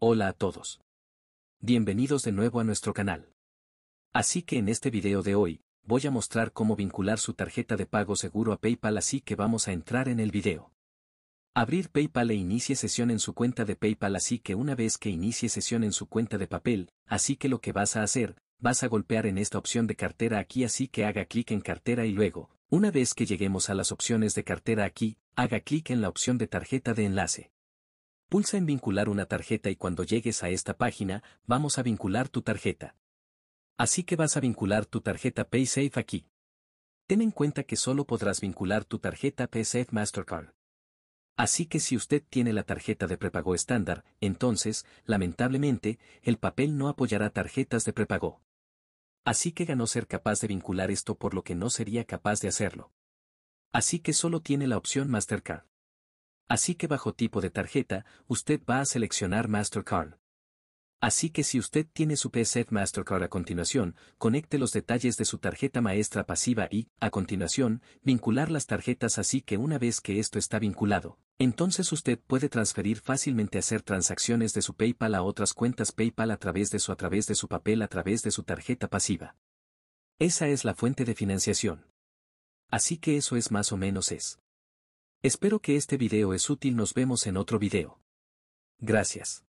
Hola a todos. Bienvenidos de nuevo a nuestro canal. Así que en este video de hoy, voy a mostrar cómo vincular su tarjeta de pago seguro a PayPal así que vamos a entrar en el video. Abrir PayPal e inicie sesión en su cuenta de PayPal así que una vez que inicie sesión en su cuenta de papel, así que lo que vas a hacer, vas a golpear en esta opción de cartera aquí así que haga clic en cartera y luego, una vez que lleguemos a las opciones de cartera aquí, haga clic en la opción de tarjeta de enlace. Pulsa en vincular una tarjeta y cuando llegues a esta página, vamos a vincular tu tarjeta. Así que vas a vincular tu tarjeta PaySafe aquí. Ten en cuenta que solo podrás vincular tu tarjeta PaySafe Mastercard. Así que si usted tiene la tarjeta de prepago estándar, entonces, lamentablemente, el papel no apoyará tarjetas de prepago. Así que ganó ser capaz de vincular esto por lo que no sería capaz de hacerlo. Así que solo tiene la opción Mastercard. Así que bajo tipo de tarjeta, usted va a seleccionar Mastercard. Así que si usted tiene su PSF Mastercard a continuación, conecte los detalles de su tarjeta maestra pasiva y, a continuación, vincular las tarjetas así que una vez que esto está vinculado, entonces usted puede transferir fácilmente hacer transacciones de su PayPal a otras cuentas PayPal a través de su a través de su papel a través de su tarjeta pasiva. Esa es la fuente de financiación. Así que eso es más o menos es. Espero que este video es útil nos vemos en otro video. Gracias.